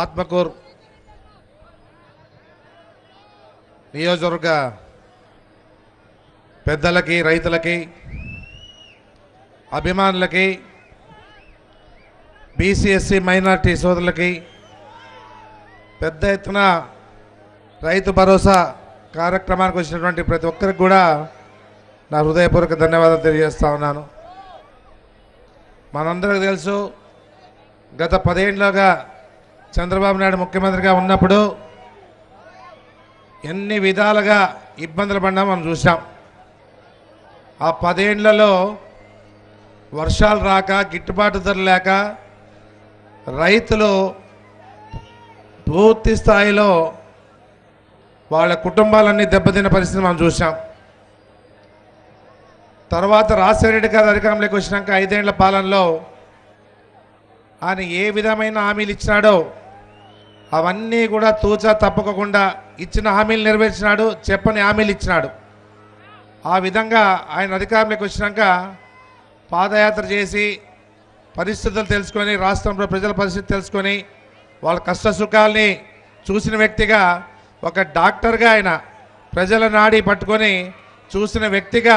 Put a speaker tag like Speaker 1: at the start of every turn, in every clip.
Speaker 1: ఆత్మకూరు నియోజకవర్గ పెద్దలకి రైతులకి అభిమానులకి బీసీఎస్సీ మైనార్టీ సోదరులకి పెద్ద ఎత్తున రైతు భరోసా కార్యక్రమానికి వచ్చినటువంటి ప్రతి ఒక్కరికి కూడా నా హృదయపూర్వక ధన్యవాదాలు తెలియజేస్తా ఉన్నాను మనందరికీ తెలుసు గత పదేళ్ళుగా చంద్రబాబు నాయుడు ముఖ్యమంత్రిగా ఉన్నప్పుడు ఎన్ని విధాలుగా ఇబ్బందులు పడినా మనం చూసాం ఆ పదేళ్లలో వర్షాలు రాక గిట్టుబాటు ధర లేక రైతులు పూర్తి స్థాయిలో వాళ్ళ కుటుంబాలన్నీ దెబ్బతిన్న పరిస్థితి మనం చూసాం తర్వాత రాజశేఖరరెడ్డి గారు అధికారంలోకి వచ్చినాక ఐదేళ్ల పాలనలో ఆయన ఏ విధమైన హామీలు ఇచ్చినాడో అవన్నీ కూడా తూచా తప్పకుండా ఇచ్చిన హామీలు నెరవేర్చినాడు చెప్పని హామీలు ఇచ్చినాడు ఆ విధంగా ఆయన అధికారంలోకి వచ్చినాక పాదయాత్ర చేసి పరిస్థితులు తెలుసుకొని రాష్ట్రంలో ప్రజల పరిస్థితి తెలుసుకొని వాళ్ళ కష్ట సుఖాల్ని చూసిన వ్యక్తిగా ఒక డాక్టర్గా ఆయన ప్రజల నాడి పట్టుకొని చూసిన వ్యక్తిగా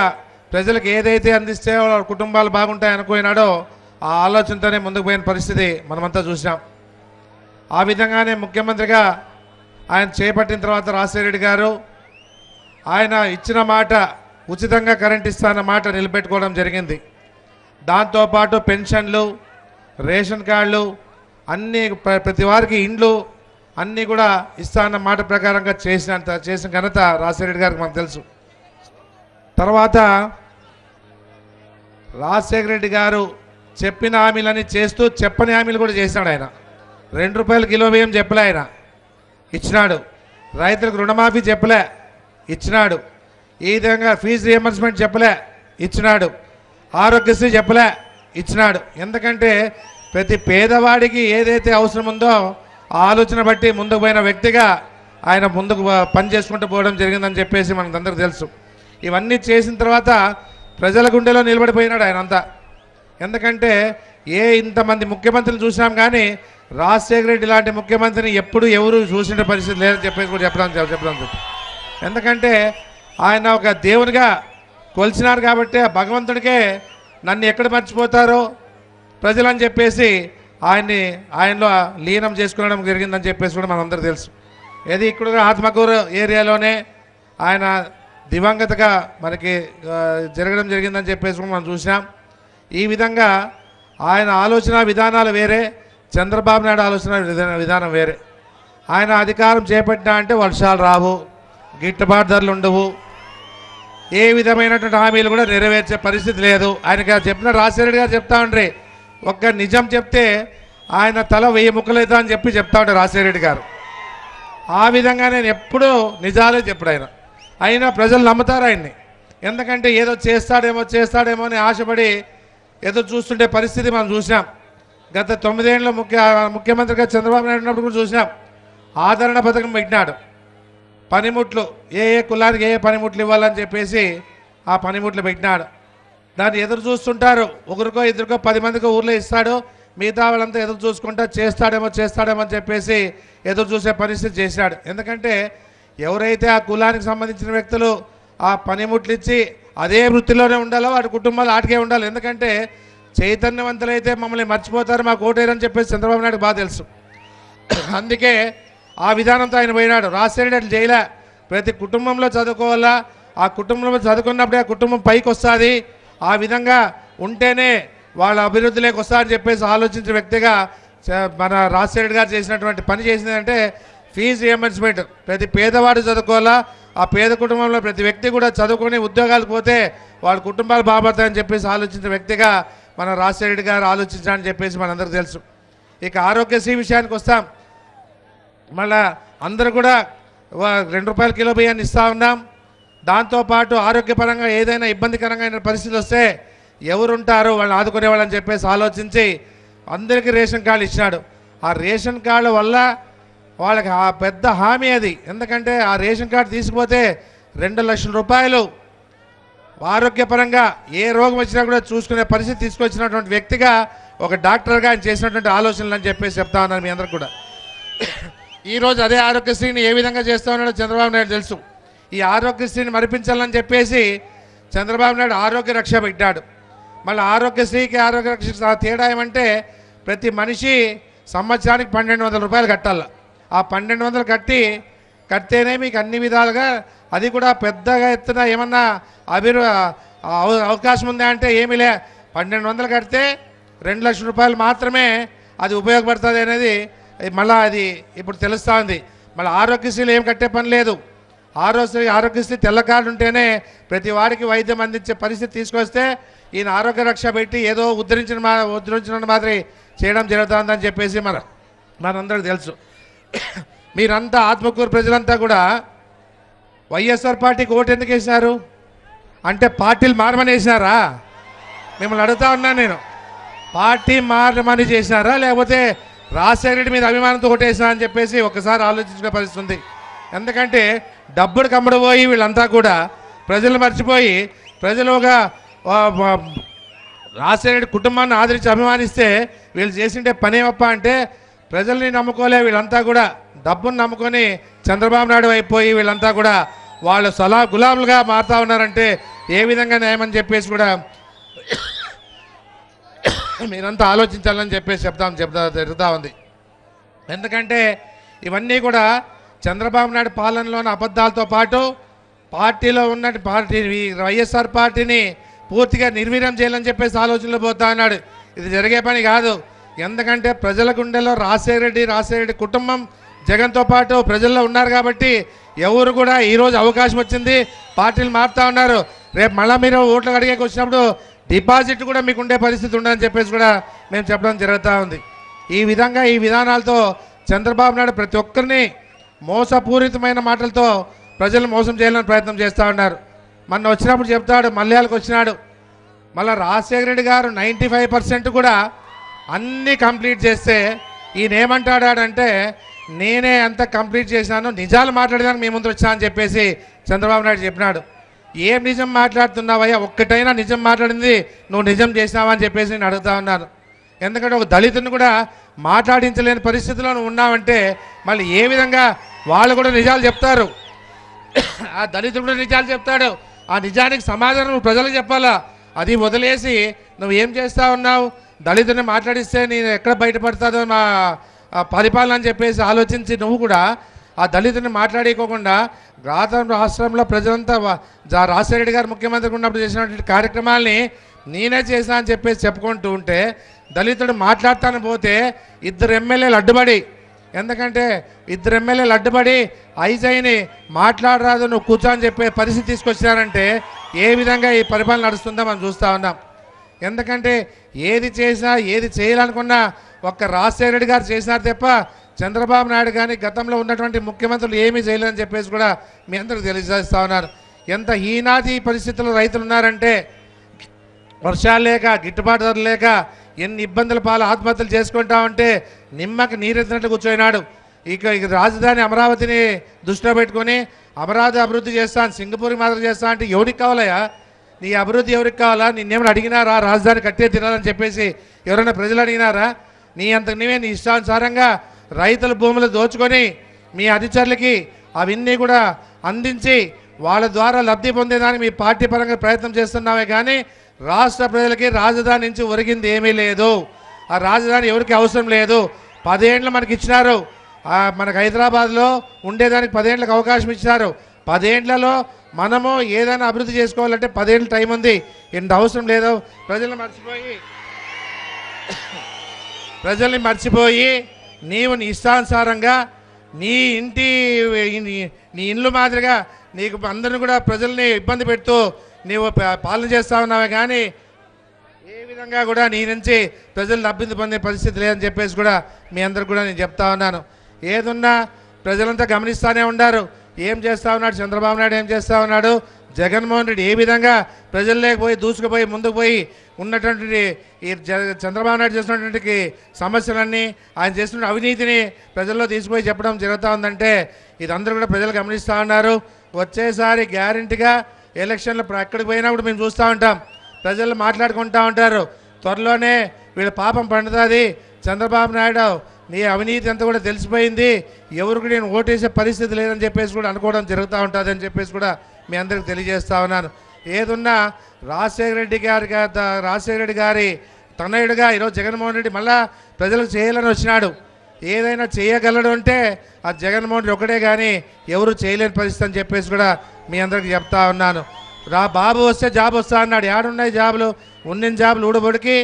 Speaker 1: ప్రజలకు ఏదైతే అందిస్తే వాళ్ళ కుటుంబాలు బాగుంటాయి అనుకున్నాడో ఆ ఆలోచనతోనే ముందుకు పోయిన పరిస్థితి మనమంతా చూసినాం ఆ విధంగానే ముఖ్యమంత్రిగా ఆయన చేపట్టిన తర్వాత రాజశేఖరరెడ్డి గారు ఆయన ఇచ్చిన మాట ఉచితంగా కరెంట్ ఇస్తాన్న మాట నిలబెట్టుకోవడం జరిగింది దాంతోపాటు పెన్షన్లు రేషన్ కార్డులు అన్నీ ప్రతి వారికి ఇండ్లు అన్నీ కూడా ఇస్తాన్న మాట ప్రకారంగా చేసిన చేసిన ఘనత రాజశేఖరరెడ్డి గారికి మనకు తెలుసు తర్వాత రాజశేఖరరెడ్డి రెడ్డి గారు చెప్పిన హామీలన్నీ చేస్తూ చెప్పని హామీలు కూడా చేశాడు ఆయన రెండు రూపాయలు కిలో బియ్యం చెప్పలే ఆయన ఇచ్చినాడు రైతులకు రుణమాఫీ చెప్పలే ఇచ్చినాడు ఈ విధంగా ఫీజు రియంబర్స్మెంట్ చెప్పలే ఇచ్చినాడు ఆరోగ్యశ్రీ చెప్పలే ఇచ్చినాడు ఎందుకంటే ప్రతి పేదవాడికి ఏదైతే అవసరం ఉందో ఆలోచన బట్టి ముందుకు పోయిన వ్యక్తిగా ఆయన ముందుకు పని చేసుకుంటూ పోవడం జరిగిందని చెప్పేసి మనకు అందరికీ తెలుసు ఇవన్నీ చేసిన తర్వాత ప్రజల గుండెలో నిలబడిపోయినాడు ఆయన అంతా ఎందుకంటే ఏ ఇంతమంది ముఖ్యమంత్రులు చూసినాం కానీ రాజశేఖర రెడ్డి లాంటి ముఖ్యమంత్రిని ఎప్పుడు ఎవరు చూసిన పరిస్థితి లేదని చెప్పేసి కూడా చెప్పడం చెప్పడం ఎందుకంటే ఆయన ఒక దేవునిగా కొలిచినారు కాబట్టి భగవంతుడికే నన్ను ఎక్కడ మర్చిపోతారో ప్రజలని చెప్పేసి ఆయన్ని ఆయనలో లీనం చేసుకోవడం జరిగిందని చెప్పేసి కూడా మనందరూ తెలుసు ఏది ఇక్కడ ఆత్మకూరు ఏరియాలోనే ఆయన దివంగతగా మనకి జరగడం జరిగిందని చెప్పేసి కూడా మనం చూసినాం ఈ విధంగా ఆయన ఆలోచన విధానాలు వేరే చంద్రబాబు నాయుడు ఆలోచన విధానం వేరే ఆయన అధికారం చేపట్టినా అంటే వర్షాలు రావు గిట్టుబాటు ధరలు ఉండవు ఏ విధమైనటువంటి హామీలు కూడా నెరవేర్చే పరిస్థితి లేదు ఆయన చెప్పిన రాజశేఖరెడ్డి గారు చెప్తా ఉండ్రి ఒక్క నిజం చెప్తే ఆయన తల వెయ్యి ముక్కలైతే అని చెప్పి చెప్తా ఉండే రాజశేఖరెడ్డి గారు ఆ విధంగా నేను ఎప్పుడూ నిజాలే చెప్పాడు ఆయన అయినా ప్రజలు నమ్ముతారు ఆయన్ని ఎందుకంటే ఏదో చేస్తాడేమో చేస్తాడేమో అని ఆశపడి ఏదో చూస్తుండే పరిస్థితి మనం చూసినాం గత తొమ్మిదేళ్ళ ముఖ్య ముఖ్యమంత్రిగా చంద్రబాబు నాయుడు ఉన్నప్పుడు కూడా చూసినాం ఆదరణ పథకం పెట్టినాడు పనిముట్లు ఏ ఏ కులానికి ఏ ఏ పనిముట్లు ఇవ్వాలని చెప్పేసి ఆ పనిముట్లు పెట్టినాడు దాన్ని ఎదురు చూస్తుంటారు ఒకరికో ఇద్దరికో పది మందికో ఊర్లో ఇస్తాడు మిగతా వాళ్ళంతా ఎదురు చూసుకుంటా చేస్తాడేమో చేస్తాడేమో అని చెప్పేసి ఎదురు చూసే పరిస్థితి చేశాడు ఎందుకంటే ఎవరైతే ఆ కులానికి సంబంధించిన వ్యక్తులు ఆ పనిముట్లు ఇచ్చి అదే వృత్తిలోనే ఉండాలో వాటి కుటుంబాలు ఆటకే ఉండాలి ఎందుకంటే చైతన్యవంతులైతే మమ్మల్ని మర్చిపోతారు మాకు ఓటేరని చెప్పేసి చంద్రబాబు నాయుడు బాగా తెలుసు అందుకే ఆ విధానంతో ఆయన పోయినాడు రాజశేఖర రెడ్డి ప్రతి కుటుంబంలో చదువుకోవాలా ఆ కుటుంబంలో చదువుకున్నప్పుడే ఆ కుటుంబం పైకి వస్తుంది ఆ విధంగా ఉంటేనే వాళ్ళ అభివృద్ధిలోకి వస్తారని చెప్పేసి ఆలోచించిన వ్యక్తిగా మన రాజశేఖర గారు చేసినటువంటి పని చేసిందంటే ఫీజు రియంబర్స్మెంట్ ప్రతి పేదవాడు చదువుకోవాలా ఆ పేద కుటుంబంలో ప్రతి వ్యక్తి కూడా చదువుకొని ఉద్యోగాలు పోతే వాళ్ళ కుటుంబాలు బాగుపడతాయని చెప్పేసి ఆలోచించిన వ్యక్తిగా మన రాజశేఖరరెడ్డి గారు ఆలోచించాలని చెప్పేసి మనందరికీ తెలుసు ఇక ఆరోగ్యశ్రీ విషయానికి వస్తాం మళ్ళా అందరూ కూడా రెండు రూపాయల కిలో బియ్యాన్ని ఇస్తా ఉన్నాం దాంతోపాటు ఆరోగ్యపరంగా ఏదైనా ఇబ్బందికరంగా పరిస్థితులు వస్తే ఎవరుంటారు వాళ్ళని ఆదుకునేవాళ్ళని చెప్పేసి ఆలోచించి అందరికీ రేషన్ కార్డు ఇచ్చినాడు ఆ రేషన్ కార్డు వల్ల వాళ్ళకి ఆ పెద్ద హామీ అది ఎందుకంటే ఆ రేషన్ కార్డు తీసుకుపోతే రెండు లక్షల రూపాయలు ఆరోగ్యపరంగా ఏ రోగం వచ్చినా కూడా చూసుకునే పరిస్థితి తీసుకొచ్చినటువంటి వ్యక్తిగా ఒక డాక్టర్గా ఆయన చేసినటువంటి ఆలోచనలు అని చెప్పేసి చెప్తా ఉన్నాను మీ అందరికి కూడా ఈరోజు అదే ఆరోగ్యశ్రీని ఏ విధంగా చేస్తా ఉన్నాడో చంద్రబాబు నాయుడు తెలుసు ఈ ఆరోగ్యశ్రీని మరిపించాలని చెప్పేసి చంద్రబాబు నాయుడు ఆరోగ్య రక్ష పెట్టాడు మళ్ళీ ఆరోగ్యశ్రీకి ఆరోగ్య రక్ష తేడా ఏమంటే ప్రతి మనిషి సంవత్సరానికి పన్నెండు వందల రూపాయలు కట్టాలి ఆ పన్నెండు వందలు కట్టి కడితేనే మీకు అన్ని విధాలుగా అది కూడా పెద్దగా ఎత్తున ఏమన్నా అభిరు అవకాశం ఉందా అంటే ఏమీ లే పన్నెండు వందలు కడితే రెండు లక్షల రూపాయలు మాత్రమే అది ఉపయోగపడుతుంది అనేది మళ్ళీ అది ఇప్పుడు తెలుస్తూ ఉంది మళ్ళీ ఆరోగ్యశ్రీలు ఏం కట్టే పని లేదు ఆరోగ్యశ్రీ ఆరోగ్యశ్రీ తెల్ల కార్డు ఉంటేనే ప్రతి వాడికి వైద్యం అందించే పరిస్థితి తీసుకొస్తే ఈయన ఆరోగ్య రక్ష పెట్టి ఏదో ఉద్ధరించిన మా ఉద్ధరించిన మాదిరి చేయడం జరుగుతుందని చెప్పేసి మన మనందరికీ తెలుసు మీరంతా ఆత్మకూరు ప్రజలంతా కూడా వైఎస్ఆర్ పార్టీకి ఓటు ఎందుకు వేసినారు అంటే పార్టీలు మారమని వేసినారా మిమ్మల్ని అడుగుతా ఉన్నాను నేను పార్టీ మారమని చేసినారా లేకపోతే రాజశేఖర రెడ్డి మీద అభిమానంతో ఓటేసినా అని చెప్పేసి ఒకసారి ఆలోచించుకునే పరిస్థితి ఉంది ఎందుకంటే డబ్బులు కమ్మడిపోయి వీళ్ళంతా కూడా ప్రజలు మర్చిపోయి ప్రజలు ఒక రాజశేఖర రెడ్డి కుటుంబాన్ని ఆదరించి అభిమానిస్తే వీళ్ళు చేసిండే పనేమప్ప అంటే ప్రజల్ని నమ్ముకోలే వీళ్ళంతా కూడా డబ్బును నమ్ముకొని చంద్రబాబు నాయుడు అయిపోయి వీళ్ళంతా కూడా వాళ్ళు సలా గులాములుగా మారుతా ఉన్నారంటే ఏ విధంగా న్యాయమని చెప్పేసి కూడా మీరంతా ఆలోచించాలని చెప్పేసి చెప్తాం చెప్తా జరుగుతూ ఉంది ఎందుకంటే ఇవన్నీ కూడా చంద్రబాబు నాయుడు పాలనలోని అబద్ధాలతో పాటు పార్టీలో ఉన్న పార్టీ వైఎస్ఆర్ పార్టీని పూర్తిగా నిర్వీర్యం చేయాలని చెప్పేసి ఆలోచనలు పోతా అన్నాడు ఇది జరిగే పని కాదు ఎందుకంటే ప్రజల గుండెలో రాజశేఖరెడ్డి రాజశేఖరెడ్డి కుటుంబం జగన్తో పాటు ప్రజల్లో ఉన్నారు కాబట్టి ఎవరు కూడా ఈరోజు అవకాశం వచ్చింది పార్టీలు మారుతూ ఉన్నారు రేపు మళ్ళీ మీరు ఓట్లు అడిగేకి వచ్చినప్పుడు డిపాజిట్ కూడా మీకు ఉండే పరిస్థితి ఉండదని చెప్పేసి కూడా మేము చెప్పడం జరుగుతూ ఉంది ఈ విధంగా ఈ విధానాలతో చంద్రబాబు నాయుడు ప్రతి ఒక్కరిని మోసపూరితమైన మాటలతో ప్రజలు మోసం చేయాలని ప్రయత్నం చేస్తూ ఉన్నారు మొన్న వచ్చినప్పుడు చెప్తాడు మలయాళకు వచ్చినాడు మళ్ళీ రాజశేఖర రెడ్డి గారు నైంటీ కూడా అన్నీ కంప్లీట్ చేస్తే ఈయన ఏమంటాడాడంటే నేనే అంత కంప్లీట్ చేశాను నిజాలు మాట్లాడడానికి మీ ముందు వచ్చా అని చెప్పేసి చంద్రబాబు నాయుడు చెప్పినాడు ఏం నిజం మాట్లాడుతున్నావయ్యా ఒక్కటైనా నిజం మాట్లాడింది నువ్వు నిజం చేసినావా అని చెప్పేసి నేను అడుగుతా ఉన్నాను ఎందుకంటే ఒక దళితుని కూడా మాట్లాడించలేని పరిస్థితిలో నువ్వు ఉన్నావంటే మళ్ళీ ఏ విధంగా వాళ్ళు కూడా నిజాలు చెప్తారు ఆ దళితుడు కూడా నిజాలు చెప్తాడు ఆ నిజానికి సమాధానం ప్రజలకు చెప్పాలా అది వదిలేసి నువ్వు ఏం చేస్తా ఉన్నావు దళితుని మాట్లాడిస్తే నేను ఎక్కడ బయటపడతాదో నా పరిపాలన అని చెప్పేసి ఆలోచించి నువ్వు కూడా ఆ దళితుని మాట్లాడేయకోకుండా రాత రాష్ట్రంలో ప్రజలంతా రాజశేఖరెడ్డి గారు ముఖ్యమంత్రి ఉన్నప్పుడు చేసినటువంటి కార్యక్రమాల్ని నేనే చేసినా అని చెప్పేసి చెప్పుకుంటూ ఉంటే దళితుడు మాట్లాడతాను పోతే ఇద్దరు ఎమ్మెల్యేలు అడ్డుపడి ఎందుకంటే ఇద్దరు ఎమ్మెల్యేలు అడ్డుపడి ఐజైని మాట్లాడరాదు నువ్వు కూర్చో అని చెప్పే పరిస్థితి తీసుకొచ్చారంటే ఏ విధంగా ఈ పరిపాలన నడుస్తుందో మనం చూస్తూ ఉన్నాం ఎందుకంటే ఏది చేసినా ఏది చేయాలనుకున్నా ఒక్క రాజశేఖర రెడ్డి గారు చేసినారు తప్ప చంద్రబాబు నాయుడు కానీ గతంలో ఉన్నటువంటి ముఖ్యమంత్రులు ఏమీ చేయలేదని చెప్పేసి కూడా మీ అందరికి తెలియజేస్తా ఉన్నారు ఎంత ఈనాటి పరిస్థితుల్లో రైతులు ఉన్నారంటే వర్షాలు లేక గిట్టుబాటు ధరలు లేక ఎన్ని ఇబ్బందుల పాలు ఆత్మహత్యలు చేసుకుంటా ఉంటే నిమ్మకి నీరెత్తినట్లు కూర్చోయినాడు ఇక ఇక రాజధాని అమరావతిని దృష్టిలో పెట్టుకొని అమరావతి అభివృద్ధి చేస్తాను సింగపూర్కి మాత్రం చేస్తా అంటే ఎవరికి కావాలయా నీ అభివృద్ధి ఎవరికి కావాలా నిన్నేమైనా అడిగినారా రాజధాని కట్టే తినాలని చెప్పేసి ఎవరైనా ప్రజలు అడిగినారా నీ అంతకు నీవే నీ ఇష్టానుసారంగా రైతుల భూములు దోచుకొని మీ అధికారులకి అవన్నీ కూడా అందించి వాళ్ళ ద్వారా లబ్ధి పొందేదానికి మీ పార్టీ పరంగా ప్రయత్నం చేస్తున్నామే కానీ రాష్ట్ర ప్రజలకి రాజధాని నుంచి ఒరిగింది ఏమీ లేదు ఆ రాజధాని ఎవరికి అవసరం లేదు పదేండ్లు మనకి ఇచ్చినారు మనకు హైదరాబాద్లో ఉండేదానికి పదేండ్లకు అవకాశం ఇచ్చినారు పదేండ్లలో మనము ఏదైనా అభివృద్ధి చేసుకోవాలంటే పదేళ్ళు టైం ఉంది ఎంత అవసరం లేదు ప్రజల్ని మర్చిపోయి ప్రజల్ని మర్చిపోయి నీవు నీ ఇష్టానుసారంగా నీ ఇంటి నీ ఇండ్లు మాదిరిగా నీకు అందరిని కూడా ప్రజల్ని ఇబ్బంది పెడుతూ నీవు పాలన చేస్తా ఉన్నావే కానీ ఏ విధంగా కూడా నీ నుంచి ప్రజలు అభ్యర్థి పొందే పరిస్థితి లేదని చెప్పేసి కూడా మీ అందరు కూడా నేను చెప్తా ఉన్నాను ఏదున్నా ప్రజలంతా గమనిస్తూనే ఉండారు ఏం చేస్తూ ఉన్నాడు చంద్రబాబు నాయుడు ఏం చేస్తూ ఉన్నాడు జగన్మోహన్ రెడ్డి ఏ విధంగా ప్రజల్లోకి పోయి దూసుకుపోయి ముందుకు పోయి ఉన్నటువంటి ఈ చంద్రబాబు నాయుడు చేసినటువంటి సమస్యలన్నీ ఆయన చేస్తున్న అవినీతిని ప్రజల్లో తీసుకుపోయి చెప్పడం జరుగుతూ ఉందంటే ఇదందరూ కూడా ప్రజలు గమనిస్తూ ఉన్నారు వచ్చేసారి గ్యారంటీగా ఎలక్షన్లు ఎక్కడికి పోయినా కూడా మేము చూస్తూ ఉంటాం ప్రజలు మాట్లాడుకుంటూ ఉంటారు త్వరలోనే వీళ్ళ పాపం పండుతుంది చంద్రబాబు నాయుడు నీ అవినీతి అంతా కూడా తెలిసిపోయింది ఎవరికి నేను ఓటేసే పరిస్థితి లేదని చెప్పేసి కూడా అనుకోవడం జరుగుతూ ఉంటుంది అని చెప్పేసి కూడా మీ అందరికి తెలియజేస్తా ఉన్నాను ఏదున్నా రాజశేఖర రెడ్డి గారి రాజశేఖర రెడ్డి గారి తనయుడిగా ఈరోజు జగన్మోహన్ రెడ్డి మళ్ళా ప్రజలకు చేయాలని వచ్చినాడు ఏదైనా చేయగలడు అంటే ఆ జగన్మోహన్ రెడ్డి ఒకటే కానీ ఎవరు చేయలేని పరిస్థితి అని చెప్పేసి కూడా మీ అందరికి చెప్తా ఉన్నాను రా బాబు వస్తే జాబ్ వస్తా అన్నాడు ఏడున్నాయి జాబులు ఉన్న జాబులు ఊడబొడికి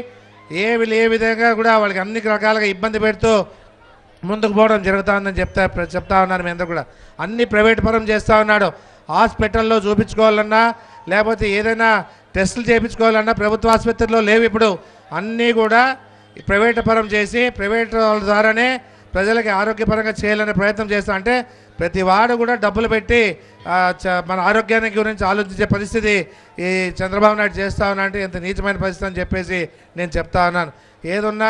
Speaker 1: ఏమి ఏ విధంగా కూడా వాళ్ళకి అన్ని రకాలుగా ఇబ్బంది పెడుతూ ముందుకు పోవడం జరుగుతుందని చెప్తా చెప్తా ఉన్నాను మీ కూడా అన్ని ప్రైవేట్ పరం చేస్తూ ఉన్నాడు హాస్పిటల్లో చూపించుకోవాలన్నా లేకపోతే ఏదైనా టెస్టులు చేయించుకోవాలన్నా ప్రభుత్వ ఆసుపత్రిలో లేవు ఇప్పుడు అన్నీ కూడా ప్రైవేట్ పరం చేసి ప్రైవేట్ ద్వారానే ప్రజలకి ఆరోగ్యపరంగా చేయాలనే ప్రయత్నం చేస్తా అంటే ప్రతి వాడు కూడా డబ్బులు పెట్టి మన ఆరోగ్యానికి గురించి ఆలోచించే పరిస్థితి ఈ చంద్రబాబు నాయుడు చేస్తా అంటే ఎంత నీచమైన పరిస్థితి అని చెప్పేసి నేను చెప్తా ఉన్నాను ఏదున్నా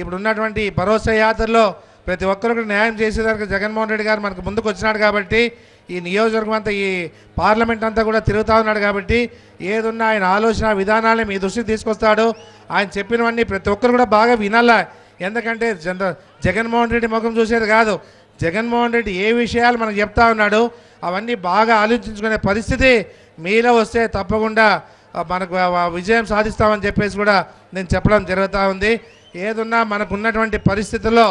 Speaker 1: ఇప్పుడు ఉన్నటువంటి భరోసా యాత్రలో ప్రతి ఒక్కరికి న్యాయం చేసేదానికి జగన్మోహన్ రెడ్డి గారు మనకు ముందుకు వచ్చినాడు కాబట్టి ఈ నియోజకవర్గం అంతా ఈ పార్లమెంట్ అంతా కూడా తిరుగుతూ ఉన్నాడు కాబట్టి ఏదున్నా ఆయన ఆలోచన విధానాలని మీ దృష్టికి తీసుకొస్తాడు ఆయన చెప్పినవన్నీ ప్రతి ఒక్కరు కూడా బాగా వినాలా ఎందుకంటే జనరల్ జగన్మోహన్ రెడ్డి ముఖం చూసేది కాదు జగన్మోహన్ రెడ్డి ఏ విషయాలు మనకు చెప్తా ఉన్నాడు అవన్నీ బాగా ఆలోచించుకునే పరిస్థితి మీలో వస్తే తప్పకుండా మనకు విజయం సాధిస్తామని చెప్పేసి కూడా నేను చెప్పడం జరుగుతూ ఉంది ఏదున్నా మనకున్నటువంటి పరిస్థితుల్లో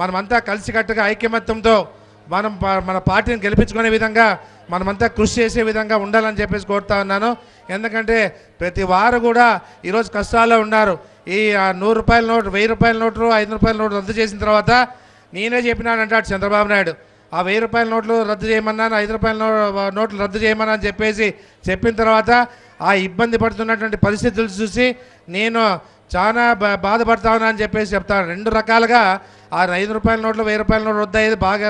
Speaker 1: మనమంతా కలిసికట్టుగా ఐక్యమత్యంతో మనం మన పార్టీని గెలిపించుకునే విధంగా మనమంతా కృషి చేసే విధంగా ఉండాలని చెప్పేసి కోరుతా ఉన్నాను ఎందుకంటే ప్రతి వారు కూడా ఈరోజు కష్టాల్లో ఉన్నారు ఈ నూరు రూపాయల నోటు వెయ్యి రూపాయల నోటు ఐదు రూపాయల నోటు రద్దు చేసిన తర్వాత నేనే అంటాడు చంద్రబాబు నాయుడు ఆ వెయ్యి రూపాయల నోట్లు రద్దు చేయమన్నాను ఐదు రూపాయల నోట్లు రద్దు చేయమన్నా అని చెప్పేసి చెప్పిన తర్వాత ఆ ఇబ్బంది పడుతున్నటువంటి పరిస్థితులు చూసి నేను చాలా బాధపడతా అని చెప్పేసి చెప్తాను రెండు రకాలుగా ఆ ఐదు రూపాయల నోట్లు వెయ్యి రూపాయల నోట్లు రద్దు అయ్యేది బాగా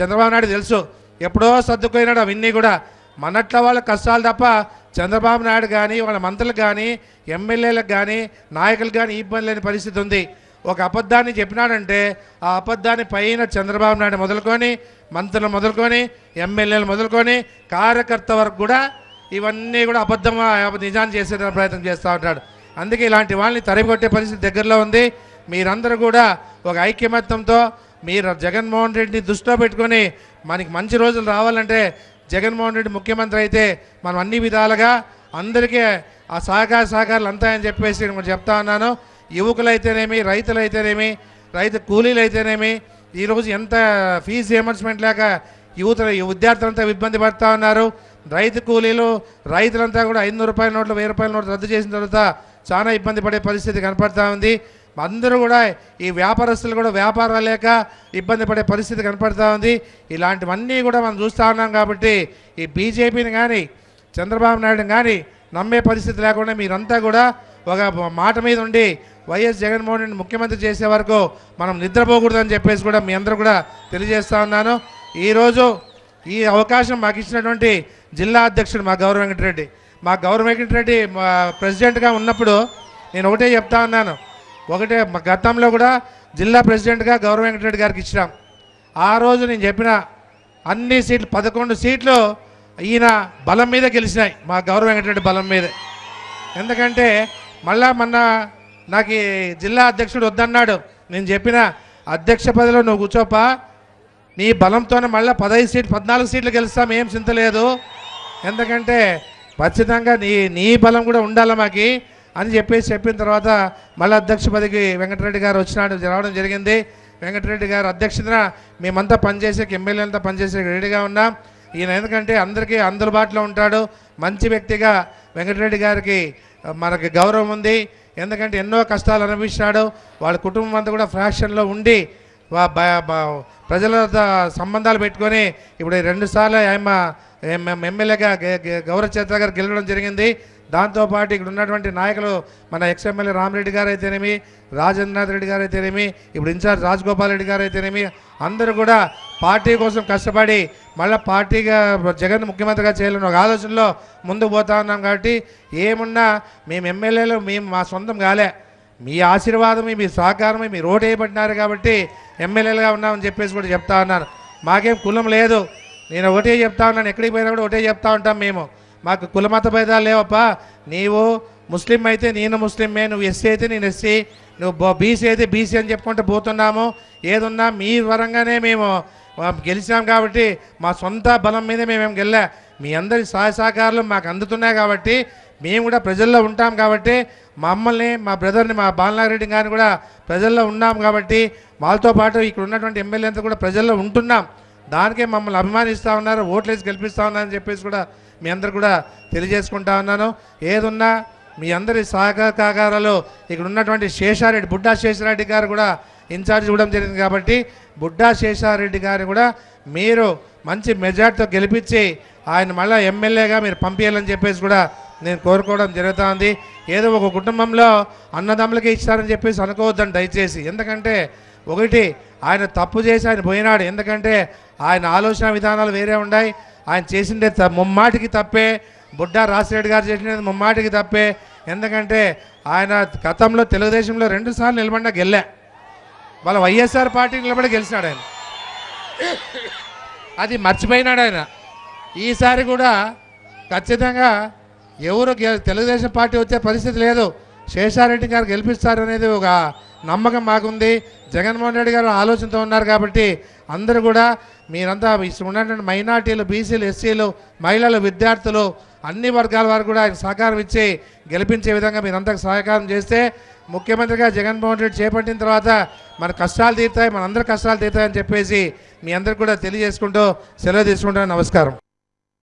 Speaker 1: చంద్రబాబు నాయుడు తెలుసు ఎప్పుడో సర్దుకున్నాడు అవన్నీ కూడా మనట్ల వాళ్ళ కష్టాలు తప్ప చంద్రబాబు నాయుడు కానీ వాళ్ళ మంత్రులకు కానీ ఎమ్మెల్యేలకు కానీ నాయకులు కానీ ఇబ్బంది లేని పరిస్థితి ఉంది ఒక అబద్ధాన్ని చెప్పినాడంటే ఆ అబద్ధాన్ని పైన చంద్రబాబు నాయుడు మొదలుకొని మంత్రులు మొదలుకొని ఎమ్మెల్యేలు మొదలుకొని కార్యకర్త వరకు కూడా ఇవన్నీ కూడా అబద్ధం నిజాన్ని చేసే ప్రయత్నం చేస్తూ ఉంటాడు అందుకే ఇలాంటి వాళ్ళని తరిమికొట్టే పరిస్థితి దగ్గరలో ఉంది మీరందరూ కూడా ఒక ఐక్యమత్యంతో మీరు జగన్మోహన్ రెడ్డిని దృష్టిలో పెట్టుకొని మనకి మంచి రోజులు రావాలంటే జగన్మోహన్ రెడ్డి ముఖ్యమంత్రి అయితే మనం అన్ని విధాలుగా అందరికీ ఆ సహకార సహకారాలు అంతా అని చెప్పేసి నేను చెప్తా ఉన్నాను యువకులైతేనేమి రైతులైతేనేమి రైతు కూలీలు అయితేనేమి ఈరోజు ఎంత ఫీజు రియంబర్స్మెంట్ లేక యువత విద్యార్థులంతా ఇబ్బంది పడుతూ ఉన్నారు రైతు కూలీలు రైతులంతా కూడా ఐదు రూపాయల నోట్లు వెయ్యి రూపాయల నోట్లు రద్దు చేసిన తర్వాత చాలా ఇబ్బంది పడే పరిస్థితి కనపడతా ఉంది అందరూ కూడా ఈ వ్యాపారస్తులు కూడా వ్యాపారాలు లేక ఇబ్బంది పడే పరిస్థితి కనపడతా ఉంది ఇలాంటివన్నీ కూడా మనం చూస్తూ ఉన్నాం కాబట్టి ఈ బీజేపీని కానీ చంద్రబాబు నాయుడుని కానీ నమ్మే పరిస్థితి లేకుండా మీరంతా కూడా ఒక మాట మీద ఉండి వైఎస్ జగన్మోహన్ రెడ్డి ముఖ్యమంత్రి చేసే వరకు మనం నిద్రపోకూడదని చెప్పేసి కూడా మీ అందరూ కూడా తెలియజేస్తూ ఉన్నాను ఈరోజు ఈ అవకాశం మాకు ఇచ్చినటువంటి జిల్లా అధ్యక్షుడు మా గౌరవ వెంకటరెడ్డి మా గౌరవ వెంకటరెడ్డి ప్రెసిడెంట్గా ఉన్నప్పుడు నేను ఒకటే చెప్తా ఉన్నాను ఒకటే గతంలో కూడా జిల్లా ప్రెసిడెంట్గా గౌరవ వెంకటరెడ్డి గారికి ఇచ్చినాం ఆ రోజు నేను చెప్పిన అన్ని సీట్లు పదకొండు సీట్లు ఈయన బలం మీద గెలిచినాయి మా గౌరవ వెంకటరెడ్డి బలం మీద ఎందుకంటే మళ్ళా మొన్న నాకు ఈ జిల్లా అధ్యక్షుడు వద్దన్నాడు నేను చెప్పిన అధ్యక్ష పదవిలో నువ్వు కూర్చోపా నీ బలంతోనే మళ్ళీ పదహైదు సీట్లు పద్నాలుగు సీట్లు గెలుస్తాం ఏం చింతలేదు ఎందుకంటే ఖచ్చితంగా నీ నీ బలం కూడా ఉండాలి మాకు అని చెప్పేసి చెప్పిన తర్వాత మళ్ళీ అధ్యక్ష పదవికి వెంకటరెడ్డి గారు వచ్చినాడు రావడం జరిగింది వెంకటరెడ్డి గారు అధ్యక్షతన మేమంతా పనిచేసే అంతా పనిచేసే రెడీగా ఉన్నాం ఈయన ఎందుకంటే అందరికీ అందుబాటులో ఉంటాడు మంచి వ్యక్తిగా వెంకటరెడ్డి గారికి మనకి గౌరవం ఉంది ఎందుకంటే ఎన్నో కష్టాలు అనుభవించినాడు వాళ్ళ కుటుంబం అంతా కూడా ఫ్రాక్షన్లో ఉండి ప్రజల సంబంధాలు పెట్టుకొని ఇప్పుడు రెండుసార్లు ఆయన ఎమ్మెల్యేగా గౌరవ చేత గారు గెలవడం జరిగింది దాంతోపాటు ఇక్కడ ఉన్నటువంటి నాయకులు మన ఎక్స్ఎమ్మెల్యే రామిరెడ్డి గారు అయితేనేమి రాజేంద్రనాథ్ రెడ్డి గారు అయితేనేమి ఇప్పుడు ఇన్ఛార్జ్ రాజగోపాల్ రెడ్డి గారు అయితేనేమి అందరూ కూడా పార్టీ కోసం కష్టపడి మళ్ళీ పార్టీగా జగన్ ముఖ్యమంత్రిగా చేయాలని ఒక ఆలోచనలో ముందుకు పోతా ఉన్నాం కాబట్టి ఏమున్నా మేము ఎమ్మెల్యేలు మేము మా సొంతం కాలే మీ ఆశీర్వాదం మీ సహకారమే మీరు ఓటు వేయబడినారు కాబట్టి ఎమ్మెల్యేలుగా ఉన్నామని చెప్పేసి కూడా చెప్తా ఉన్నాను మాకేం కులం లేదు నేను ఒకటే చెప్తా ఉన్నాను ఎక్కడికి పోయినా కూడా ఒకటే చెప్తా ఉంటాం మేము మాకు కులమత భేదాలు లేవప్పా నీవు ముస్లిం అయితే నేను ముస్లిమే నువ్వు ఎస్సీ అయితే నేను ఎస్సీ నువ్వు బీసీ అయితే బీసీ అని చెప్పుకుంటూ పోతున్నాము ఏదున్నా మీ వరంగానే మేము గెలిచినాం కాబట్టి మా సొంత బలం మీద మేమేం గెల్లా మీ అందరి సహాయ సహకారాలు మాకు అందుతున్నాయి కాబట్టి మేము కూడా ప్రజల్లో ఉంటాం కాబట్టి మమ్మల్ని మా బ్రదర్ని మా బాలనారెడ్డి గారిని కూడా ప్రజల్లో ఉన్నాం కాబట్టి వాళ్ళతో పాటు ఇక్కడ ఉన్నటువంటి ఎమ్మెల్యే అంతా కూడా ప్రజల్లో ఉంటున్నాం దానికే మమ్మల్ని అభిమానిస్తూ ఉన్నారు ఓట్లేసి గెలిపిస్తూ ఉన్నారని చెప్పేసి కూడా మీ అందరు కూడా తెలియజేసుకుంటా ఉన్నాను ఏదున్నా మీ అందరి సహకార ఇక్కడ ఉన్నటువంటి శేషారెడ్డి బుడ్డా శేషారెడ్డి గారు కూడా ఇన్ఛార్జ్ ఇవ్వడం జరిగింది కాబట్టి బుడ్డా శేషారెడ్డి గారు కూడా మీరు మంచి మెజార్టీతో గెలిపించి ఆయన మళ్ళీ ఎమ్మెల్యేగా మీరు పంపించాలని చెప్పేసి కూడా నేను కోరుకోవడం జరుగుతుంది ఏదో ఒక కుటుంబంలో అన్నదమ్ములకి ఇచ్చారని చెప్పేసి అనుకోవద్దని దయచేసి ఎందుకంటే ఒకటి ఆయన తప్పు చేసి ఆయన పోయినాడు ఎందుకంటే ఆయన ఆలోచన విధానాలు వేరే ఉన్నాయి ఆయన త ముమ్మాటికి తప్పే బుడ్డా రాసిరెడ్డి గారు చేసినది ముమ్మాటికి తప్పే ఎందుకంటే ఆయన గతంలో తెలుగుదేశంలో రెండుసార్లు నిలబడిన గెల్లా వాళ్ళ వైఎస్ఆర్ పార్టీ నిలబడి గెలిచినాడు ఆయన అది మర్చిపోయినాడు ఆయన ఈసారి కూడా ఖచ్చితంగా ఎవరు తెలుగుదేశం పార్టీ వచ్చే పరిస్థితి లేదు శేషారెడ్డి గారు గెలిపిస్తారు అనేది ఒక నమ్మకం మాకుంది జగన్మోహన్ రెడ్డి గారు ఆలోచనతో ఉన్నారు కాబట్టి అందరూ కూడా మీరంతా ఉన్నటువంటి మైనార్టీలు బీసీలు ఎస్సీలు మహిళలు విద్యార్థులు అన్ని వర్గాల వారు కూడా ఆయన సహకారం ఇచ్చి గెలిపించే విధంగా మీరంతా సహకారం చేస్తే ముఖ్యమంత్రిగా జగన్మోహన్ రెడ్డి చేపట్టిన తర్వాత మన కష్టాలు తీరుతాయి అందరి కష్టాలు తీరుతాయని చెప్పేసి మీ అందరికి కూడా తెలియజేసుకుంటూ సెలవు తీసుకుంటాను నమస్కారం